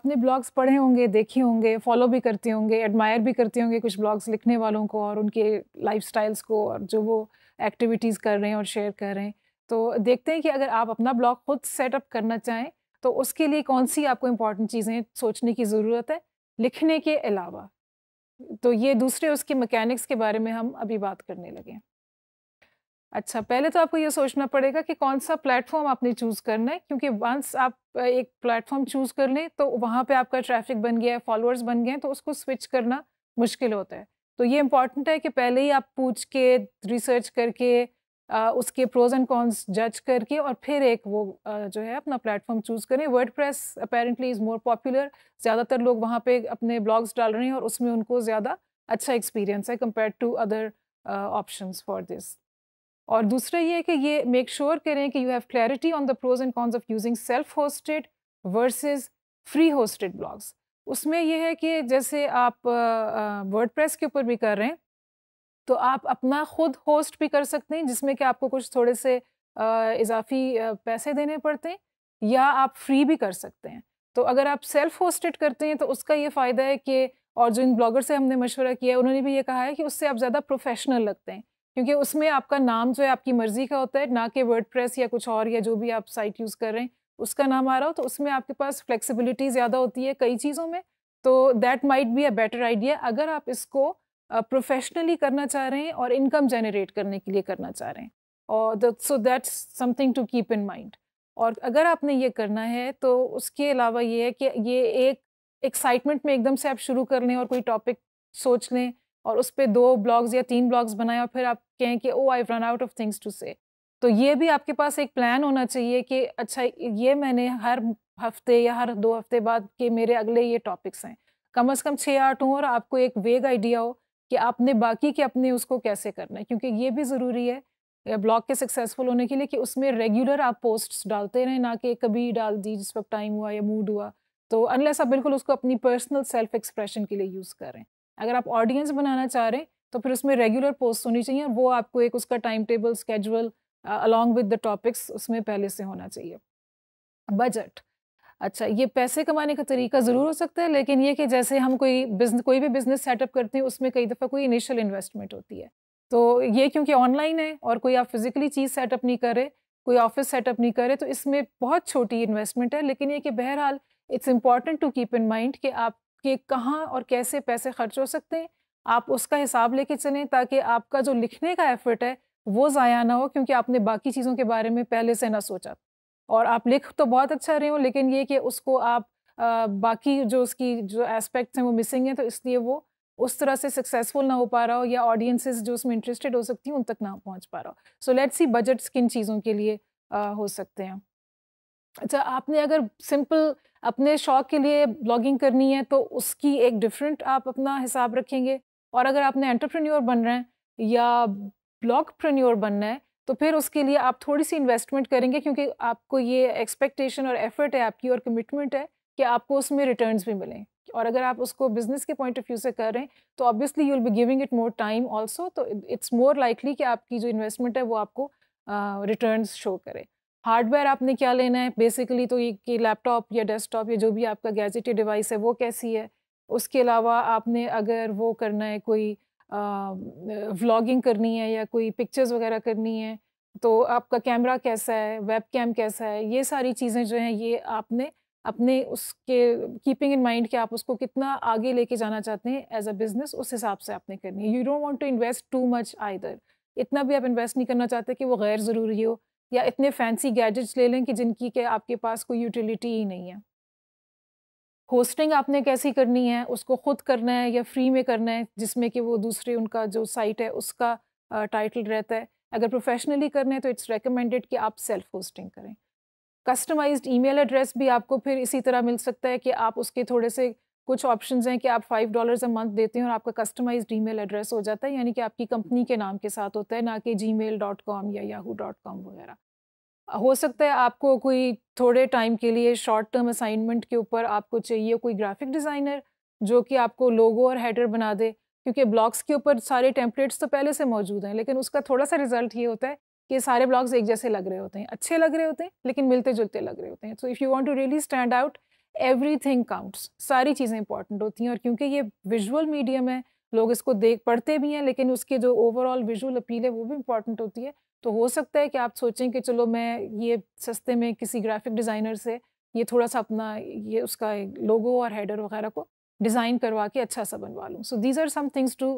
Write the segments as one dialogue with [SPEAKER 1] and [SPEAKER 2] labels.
[SPEAKER 1] आपने ब्लॉग्स पढ़े होंगे देखे होंगे फॉलो भी करते होंगे एडमायर भी करते होंगे कुछ ब्लॉग्स लिखने वालों को और उनके लाइफ को और जो वो एक्टिविटीज़ कर रहे हैं और शेयर कर रहे हैं तो देखते हैं कि अगर आप अपना ब्लॉग खुद सेटअप करना चाहें तो उसके लिए कौन सी आपको इम्पॉर्टेंट चीज़ें सोचने की ज़रूरत है लिखने के अलावा तो ये दूसरे उसके मैकेनिक्स के बारे में हम अभी बात करने लगे अच्छा पहले तो आपको ये सोचना पड़ेगा कि कौन सा प्लेटफॉर्म आपने चूज़ करना है क्योंकि वंस आप एक प्लेटफॉर्म चूज़ कर लें तो वहाँ पे आपका ट्रैफिक बन गया है फॉलोअर्स बन गए हैं तो उसको स्विच करना मुश्किल होता है तो ये इम्पॉर्टेंट है कि पहले ही आप पूछ के रिसर्च करके आ, उसके प्रोज एंड कॉन्स जज करके और फिर एक वो आ, जो है अपना प्लेटफॉर्म चूज़ करें WordPress apparently is more popular ज़्यादातर लोग वहाँ पे अपने ब्लॉग्स डाल रहे हैं और उसमें उनको ज़्यादा अच्छा एक्सपीरियंस है compare to other options for this और दूसरा ये है कि ये मेक श्योर sure करें कि you have clarity on the pros and cons of using self hosted versus free hosted blogs उसमें ये है कि जैसे आप वर्ड uh, के ऊपर भी कर रहे हैं तो आप अपना खुद होस्ट भी कर सकते हैं जिसमें कि आपको कुछ थोड़े से uh, इजाफी uh, पैसे देने पड़ते हैं या आप फ्री भी कर सकते हैं तो अगर आप सेल्फ होस्टेड करते हैं तो उसका ये फ़ायदा है कि और जो इन ब्लॉगर से हमने मशवरा किया है उन्होंने भी ये कहा है कि उससे आप ज़्यादा प्रोफेशनल लगते हैं क्योंकि उसमें आपका नाम जो है आपकी मर्जी का होता है ना कि वर्ड या कुछ और या जो भी आप साइट यूज़ कर रहे हैं उसका नाम आ रहा हो तो उसमें आपके पास फ्लेक्सिबिलिटी ज़्यादा होती है कई चीज़ों में तो that might be a better idea अगर आप इसको प्रोफेशनली uh, करना चाह रहे हैं और इनकम जनरेट करने के लिए करना चाह रहे हैं और so that's something to keep in mind और अगर आपने ये करना है तो उसके अलावा ये है कि ये एक एक्साइटमेंट में एकदम से आप शुरू कर लें और कोई टॉपिक सोच लें और उस पर दो ब्लॉग्स या तीन ब्लॉग्स बनाए और फिर आप कहें कि oh I ran out of things to say तो ये भी आपके पास एक प्लान होना चाहिए कि अच्छा ये मैंने हर हफ्ते या हर दो हफ्ते बाद के मेरे अगले ये टॉपिक्स हैं कम अज़ कम छः आठ हों और आपको एक वेग आइडिया हो कि आपने बाकी के अपने उसको कैसे करना है क्योंकि ये भी ज़रूरी है ब्लॉग के सक्सेसफुल होने के लिए कि उसमें रेगुलर आप पोस्ट्स डालते रहें ना कि कभी डाल दी जिस वक्त टाइम हुआ या मूड हुआ तो अनलेस आप बिल्कुल उसको अपनी पर्सनल सेल्फ एक्सप्रेशन के लिए यूज़ करें अगर आप ऑडियंस बनाना चाह रहे हैं तो फिर उसमें रेगुलर पोस्ट होनी चाहिए वो आपको एक उसका time table schedule along with the topics उसमें पहले से होना चाहिए बजट अच्छा ये पैसे कमाने का तरीका ज़रूर हो सकता है लेकिन ये कि जैसे हम कोई बिजनेस कोई भी बिज़नेस सेटअप करते हैं उसमें कई दफ़ा कोई इनिशियल इन्वेस्टमेंट होती है तो ये क्योंकि ऑनलाइन है और कोई आप फिज़िकली चीज़ सेटअप नहीं करे कोई ऑफिस सेटअप नहीं करे तो इसमें बहुत छोटी इन्वेस्टमेंट है लेकिन ये कि बहरहाल it's important to keep in mind कि आप कि कहाँ और कैसे पैसे खर्च हो सकते हैं आप उसका हिसाब लेके चलें ताकि आपका जो लिखने का एफर्ट है वो ज़ाया ना हो क्योंकि आपने बाकी चीज़ों के बारे में पहले से ना सोचा और आप लिख तो बहुत अच्छा रहे हो लेकिन ये कि उसको आप आ, बाकी जो उसकी जो एस्पेक्ट्स हैं वो मिसिंग हैं तो इसलिए वो उस तरह से सक्सेसफुल ना हो पा रहा हो या ऑडियंसेस जो उसमें इंटरेस्टेड हो सकती हैं उन तक ना पहुंच पा रहा हो सो लेट्स सी बजट्स किन चीज़ों के लिए आ, हो सकते हैं अच्छा आपने अगर सिंपल अपने शौक के लिए ब्लॉगिंग करनी है तो उसकी एक डिफरेंट आप अपना हिसाब रखेंगे और अगर आपने एंटरप्रेन्योर बन रहे हैं या प्रन्योर बनना है तो फिर उसके लिए आप थोड़ी सी इन्वेस्टमेंट करेंगे क्योंकि आपको ये एक्सपेक्टेशन और एफर्ट है आपकी और कमिटमेंट है कि आपको उसमें रिटर्न भी मिलें और अगर आप उसको बिजनेस के पॉइंट ऑफ व्यू से कर रहे हैं तो obviously you will be giving it more time also तो इट्स मोर लाइकली कि आपकी जो इन्वेस्टमेंट है वो आपको रिटर्न uh, शो करे हार्डवेयर आपने क्या लेना है बेसिकली तो ये कि लैपटॉप या डेस्कटॉप या जो भी आपका गैजेटेड डिवाइस है वो कैसी है उसके अलावा आपने अगर वो करना है कोई व्लॉगिंग करनी है या कोई पिक्चर्स वगैरह करनी है तो आपका कैमरा कैसा है वेब कैम कैसा है ये सारी चीज़ें जो हैं ये आपने अपने उसके कीपिंग इन माइंड कि आप उसको कितना आगे लेके जाना चाहते हैं एज अ बिज़नेस उस हिसाब से आपने करनी है you don't want to invest too much either इतना भी आप इन्वेस्ट नहीं करना चाहते कि वो गैर ज़रूरी हो या इतने फैंसी गैजेट्स ले लें कि जिनकी के आपके पास कोई यूटिलिटी ही नहीं है होस्टिंग आपने कैसी करनी है उसको ख़ुद करना है या फ्री में करना है जिसमें कि वो दूसरे उनका जो साइट है उसका टाइटल रहता है अगर प्रोफेशनली करना है तो इट्स रिकमेंडेड कि आप सेल्फ होस्टिंग करें कस्टमाइज्ड ईमेल एड्रेस भी आपको फिर इसी तरह मिल सकता है कि आप उसके थोड़े से कुछ ऑप्शंस हैं कि आप फाइव डॉलर्स अ मंथ देते हैं और आपका ई मेल एड्रेस हो जाता है यानी कि आपकी कंपनी के नाम के साथ होता है ना कि जी मेल डॉट कॉम या याहू डॉट कॉम वगैरह हो सकता है आपको कोई थोड़े टाइम के लिए शॉर्ट टर्म असाइनमेंट के ऊपर आपको चाहिए कोई ग्राफिक डिज़ाइनर जो कि आपको लोगो और हेडर बना दे क्योंकि ब्लॉग्स के ऊपर सारे टेम्पलेट्स तो पहले से मौजूद हैं लेकिन उसका थोड़ा सा रिजल्ट ये होता है कि सारे ब्लॉग्स एक जैसे लग रहे होते हैं अच्छे लग रहे होते हैं लेकिन मिलते जुलते लग रहे होते हैं so if you want to really stand out everything counts सारी चीज़ें इंपॉर्टेंट होती हैं और क्योंकि ये विजुअल मीडियम है लोग इसको देख पढ़ते भी हैं लेकिन उसके जो ओवरऑल विजुअल अपील है वो भी इंपॉर्टेंट होती है तो हो सकता है कि आप सोचें कि चलो मैं ये सस्ते में किसी ग्राफिक डिज़ाइनर से ये थोड़ा सा अपना ये उसका लोगो और हेडर वगैरह को डिज़ाइन करवा के अच्छा सा बनवा लूँ so these are some things to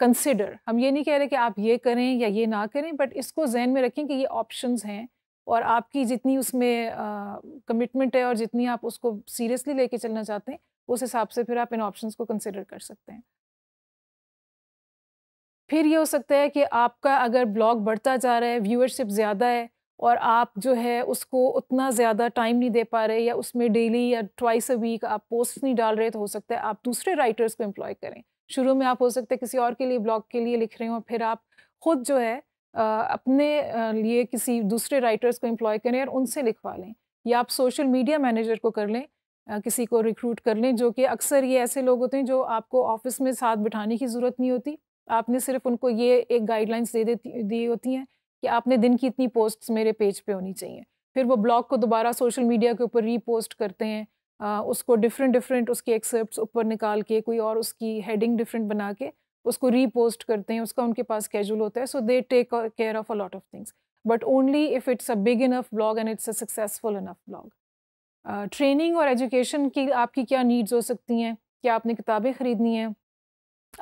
[SPEAKER 1] consider हम ये नहीं कह रहे कि आप ये करें या ये ना करें बट इसको जहन में रखें कि ये ऑप्शन हैं और आपकी जितनी उसमें कमिटमेंट है और जितनी आप उसको सीरियसली लेके चलना चाहते हैं उस हिसाब से फिर आप इन ऑप्शंस को कंसिडर कर सकते हैं फिर ये हो सकता है कि आपका अगर ब्लॉग बढ़ता जा रहा है व्यूअरशिप ज़्यादा है और आप जो है उसको उतना ज़्यादा टाइम नहीं दे पा रहे या उसमें डेली या ट्वाइस अ वीक आप पोस्ट नहीं डाल रहे तो हो सकता है आप दूसरे राइटर्स को एम्प्लॉय करें शुरू में आप हो सकते हैं किसी और के लिए ब्लॉग के लिए लिख रहे हो फिर आप खुद जो है अपने लिए किसी दूसरे राइटर्स को एम्प्लॉय करें और उनसे लिखवा लें या आप सोशल मीडिया मैनेजर को कर लें किसी को रिक्रूट कर लें जो कि अक्सर ये ऐसे लोग होते हैं जो आपको ऑफिस में साथ बिठाने की ज़रूरत नहीं होती आपने सिर्फ उनको ये एक गाइडलाइंस दे देती दी होती हैं कि आपने दिन की इतनी पोस्ट्स मेरे पेज पे होनी चाहिए फिर वो ब्लॉग को दोबारा सोशल मीडिया के ऊपर रीपोस्ट करते हैं आ, उसको डिफरेंट डिफरेंट उसके एक्सेप्ट ऊपर निकाल के कोई और उसकी हेडिंग डिफरेंट बना के उसको रीपोस्ट करते हैं उसका उनके पास कैजुअल होता है so they take care of a lot of things but only if it's a big enough blog and it's a successful enough blog training और एजुकेशन की आपकी क्या नीड्स हो सकती हैं क्या आपने किताबें ख़रीदनी हैं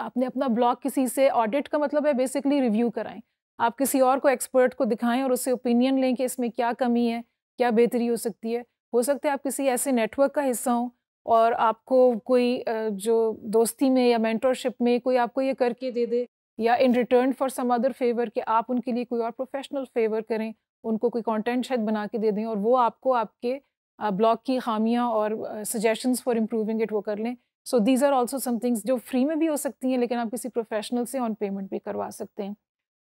[SPEAKER 1] आपने अपना ब्लॉग किसी से ऑडिट का मतलब है बेसिकली रिव्यू कराएं आप किसी और को एक्सपर्ट को दिखाएं और उससे ओपिनियन लें कि इसमें क्या कमी है क्या बेहतरी हो सकती है हो सकता है आप किसी ऐसे नेटवर्क का हिस्सा हों और आपको कोई जो दोस्ती में या मेंटरशिप में कोई आपको ये करके दे दे या in return for some other favour कि आप उनके लिए कोई और प्रोफेशनल फेवर करें उनको कोई कंटेंट शायद बना के दे दें और वो आपको आपके ब्लॉग की खामियां और सजेशंस फॉर इम्प्रूविंग इट वो कर लें so these are also some things जो फ्री में भी हो सकती हैं लेकिन आप किसी प्रोफेशनल से ऑन पेमेंट भी करवा सकते हैं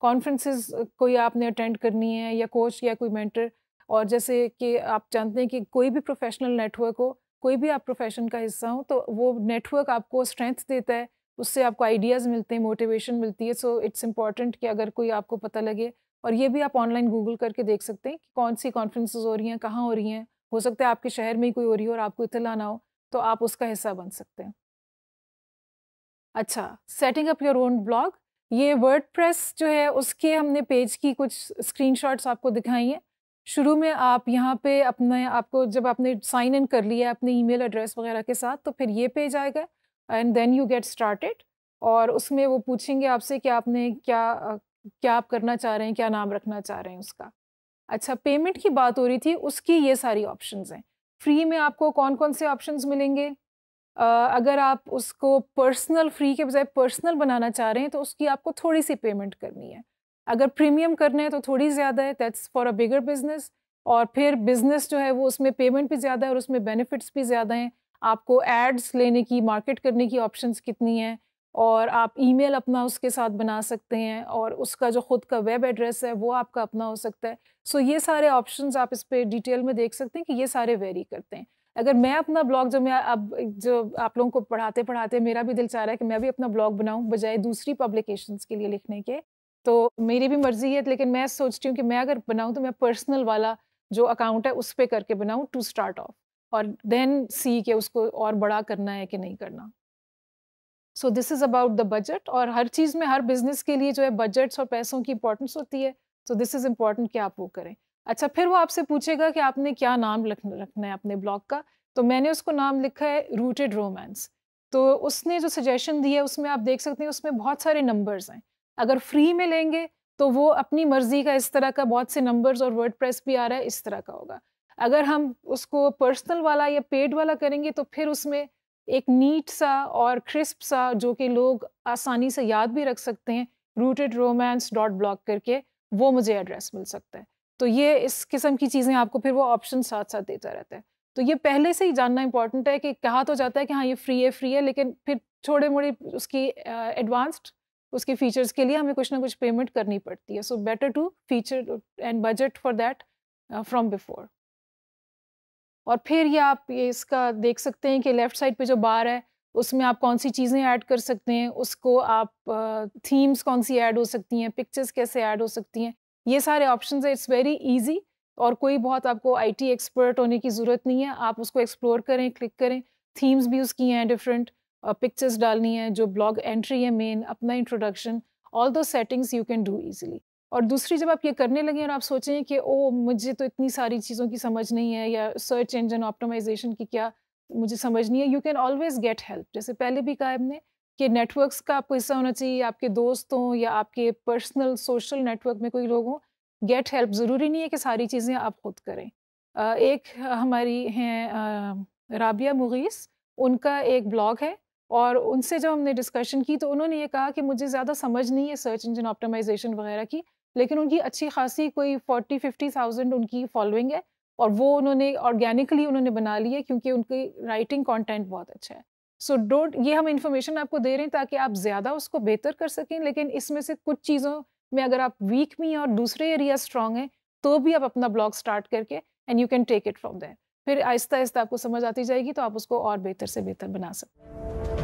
[SPEAKER 1] कॉन्फ्रेंसिस कोई आपने अटेंड करनी है या कोच या कोई मैंटर और जैसे कि आप जानते हैं कि कोई भी प्रोफेशनल नेटवर्क हो कोई भी आप प्रोफेशन का हिस्सा हो तो वो नेटवर्क आपको स्ट्रेंथ देता है उससे आपको आइडियाज़ मिलते हैं मोटिवेशन मिलती है सो इट्स इम्पॉर्टेंट कि अगर कोई आपको पता लगे और ये भी आप ऑनलाइन गूगल करके देख सकते हैं कि कौन सी कॉन्फ्रेंस हो रही हैं कहाँ हो रही हैं हो सकता है आपके शहर में ही कोई हो रही हो और आपको इतना लाना हो तो आप उसका हिस्सा बन सकते हैं अच्छा setting up your own blog ये वर्ड जो है उसके हमने पेज की कुछ स्क्रीन आपको दिखाई हैं शुरू में आप यहाँ पे अपने आपको जब आपने साइन इन कर लिया अपने ईमेल एड्रेस वगैरह के साथ तो फिर ये पेज आएगा and then you get started और उसमें वो पूछेंगे आपसे कि आपने क्या क्या आप करना चाह रहे हैं क्या नाम रखना चाह रहे हैं उसका अच्छा पेमेंट की बात हो रही थी उसकी ये सारी ऑप्शंस हैं फ्री में आपको कौन कौन से ऑप्शंस मिलेंगे uh, अगर आप उसको पर्सनल फ्री के बजाय पर्सनल बनाना चाह रहे हैं तो उसकी आपको थोड़ी सी पेमेंट करनी है अगर प्रीमियम करना है तो थोड़ी ज़्यादा है that's for a bigger business और फिर बिजनेस जो है वो उसमें पेमेंट भी ज़्यादा है और उसमें बेनिफिट्स भी ज़्यादा हैं आपको एड्स लेने की मार्केट करने की ऑप्शंस कितनी हैं और आप ईमेल अपना उसके साथ बना सकते हैं और उसका जो ख़ुद का वेब एड्रेस है वो आपका अपना हो सकता है सो so ये सारे ऑप्शंस आप इस पर डिटेल में देख सकते हैं कि ये सारे वेरी करते हैं अगर मैं अपना ब्लॉग जो मैं अब जो आप लोगों को पढ़ाते पढ़ाते मेरा भी दिल चाह रहा है कि मैं भी अपना ब्लॉग बनाऊँ बजाय दूसरी पब्लिकेशन के लिए लिखने के तो मेरी भी मर्जी है लेकिन मैं सोचती हूँ कि मैं अगर बनाऊँ तो मैं पर्सनल वाला जो अकाउंट है उस पर करके बनाऊँ टू स्टार्ट ऑफ और देन सी के उसको और बड़ा करना है कि नहीं करना so this is about the budget और हर चीज़ में हर बिजनेस के लिए जो है बजट्स और पैसों की इंपॉर्टेंस होती है सो दिस इज़ इम्पॉर्टेंट कि आप वो करें अच्छा फिर वो आपसे पूछेगा कि आपने क्या नाम रखना है अपने ब्लॉग का तो मैंने उसको नाम लिखा है रूटेड रोमांस तो उसने जो सजेशन दिया है उसमें आप देख सकते हैं उसमें बहुत सारे नंबर्स हैं अगर फ्री में लेंगे तो वो अपनी मर्जी का इस तरह का बहुत से नंबर्स और वर्ड भी आ रहा है इस तरह का होगा अगर हम उसको पर्सनल वाला या पेड वाला करेंगे तो फिर उसमें एक नीट सा और क्रिस्प सा जो कि लोग आसानी से याद भी रख सकते हैं रूटेड रोमांस डॉट ब्लॉग करके वो मुझे एड्रेस मिल सकता है तो ये इस किस्म की चीज़ें आपको फिर वो ऑप्शन साथ साथ देता रहता है तो ये पहले से ही जानना इंपॉर्टेंट है कि कहा तो जाता है कि हाँ ये फ्री है फ्री है लेकिन फिर छोटे मोड़े उसकी एडवांस्ड उसके फीचर्स के लिए हमें कुछ ना कुछ पेमेंट करनी पड़ती है so better to feature and budget for that from before और फिर ये आप ये इसका देख सकते हैं कि लेफ़्ट साइड पे जो बार है उसमें आप कौन सी चीज़ें ऐड कर सकते हैं उसको आप थीम्स uh, कौन सी ऐड हो सकती हैं पिक्चर्स कैसे ऐड हो सकती हैं ये सारे ऑप्शन है इट्स वेरी ईजी और कोई बहुत आपको आईटी एक्सपर्ट होने की ज़रूरत नहीं है आप उसको एक्सप्लोर करें क्लिक करें थीम्स भी उसकी हैं डिफरेंट पिक्चर्स डालनी है जो ब्लॉग एंट्री है मेन अपना introduction all those settings you can do easily और दूसरी जब आप ये करने लगें और आप सोचें कि ओ मुझे तो इतनी सारी चीज़ों की समझ नहीं है या सर्च इंजन ऑप्टोमाइजेशन की क्या मुझे समझ नहीं है you can always get help जैसे पहले भी कहा हमने कि नेटवर्क्स का आपको हिस्सा होना चाहिए आपके दोस्तों या आपके पर्सनल सोशल नेटवर्क में कोई लोग हों गेट हेल्प ज़रूरी नहीं है कि सारी चीज़ें आप खुद करें एक हमारी हैं राबिया मुगीस उनका एक ब्लॉग है और उनसे जब हमने डिस्कशन की तो उन्होंने ये कहा कि मुझे ज़्यादा समझ नहीं है सर्च इंजन ऑप्टिमाइजेशन वगैरह की लेकिन उनकी अच्छी खासी कोई फोर्टी फिफ्टी थाउजेंड उनकी फॉलोइंग है और वो उन्होंने ऑर्गेनिकली उन्होंने बना ली है क्योंकि उनकी राइटिंग कॉन्टेंट बहुत अच्छा है सो so डोंट ये हम इन्फॉर्मेशन आपको दे रहे हैं ताकि आप ज़्यादा उसको बेहतर कर सकें लेकिन इसमें से कुछ चीज़ों में अगर आप वीक भी हैं और दूसरे एरिया स्ट्रांग हैं तो भी आप अपना ब्लॉग स्टार्ट करके and you can take it from there फिर आहिस्ता आहिस्ता आपको समझ आती जाएगी तो आप उसको और बेहतर से बेहतर बना सकते हैं